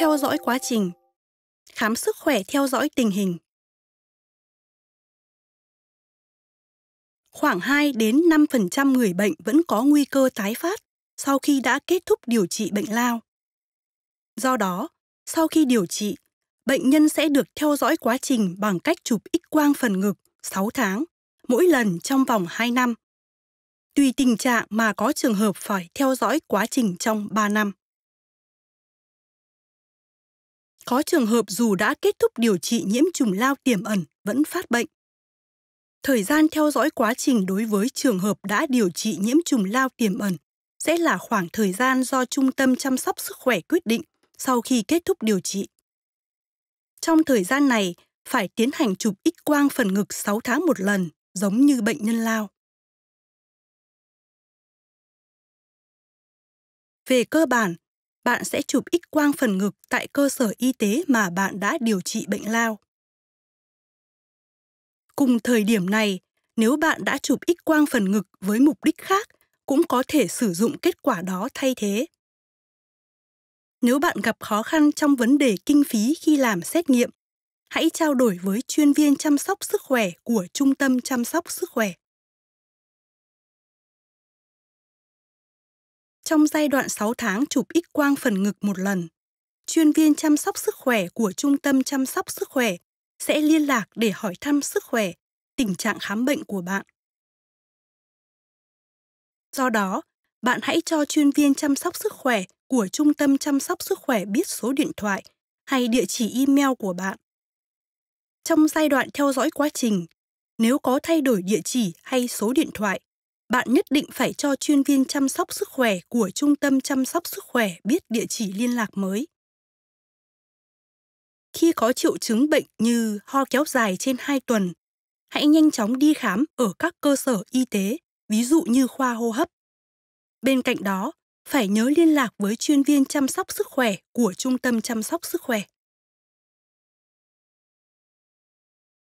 Theo dõi quá trình Khám sức khỏe theo dõi tình hình Khoảng 2 đến 5% người bệnh vẫn có nguy cơ tái phát sau khi đã kết thúc điều trị bệnh lao. Do đó, sau khi điều trị, bệnh nhân sẽ được theo dõi quá trình bằng cách chụp x-quang phần ngực 6 tháng, mỗi lần trong vòng 2 năm. Tùy tình trạng mà có trường hợp phải theo dõi quá trình trong 3 năm có trường hợp dù đã kết thúc điều trị nhiễm trùng lao tiềm ẩn vẫn phát bệnh. Thời gian theo dõi quá trình đối với trường hợp đã điều trị nhiễm trùng lao tiềm ẩn sẽ là khoảng thời gian do Trung tâm chăm sóc sức khỏe quyết định sau khi kết thúc điều trị. Trong thời gian này, phải tiến hành chụp X quang phần ngực 6 tháng một lần, giống như bệnh nhân lao. Về cơ bản, bạn sẽ chụp X quang phần ngực tại cơ sở y tế mà bạn đã điều trị bệnh lao. Cùng thời điểm này, nếu bạn đã chụp X quang phần ngực với mục đích khác, cũng có thể sử dụng kết quả đó thay thế. Nếu bạn gặp khó khăn trong vấn đề kinh phí khi làm xét nghiệm, hãy trao đổi với chuyên viên chăm sóc sức khỏe của Trung tâm Chăm sóc Sức khỏe. trong giai đoạn 6 tháng chụp X quang phần ngực một lần. Chuyên viên chăm sóc sức khỏe của Trung tâm chăm sóc sức khỏe sẽ liên lạc để hỏi thăm sức khỏe, tình trạng khám bệnh của bạn. Do đó, bạn hãy cho chuyên viên chăm sóc sức khỏe của Trung tâm chăm sóc sức khỏe biết số điện thoại hay địa chỉ email của bạn. Trong giai đoạn theo dõi quá trình, nếu có thay đổi địa chỉ hay số điện thoại, bạn nhất định phải cho chuyên viên chăm sóc sức khỏe của trung tâm chăm sóc sức khỏe biết địa chỉ liên lạc mới. Khi có triệu chứng bệnh như ho kéo dài trên 2 tuần, hãy nhanh chóng đi khám ở các cơ sở y tế, ví dụ như khoa hô hấp. Bên cạnh đó, phải nhớ liên lạc với chuyên viên chăm sóc sức khỏe của trung tâm chăm sóc sức khỏe.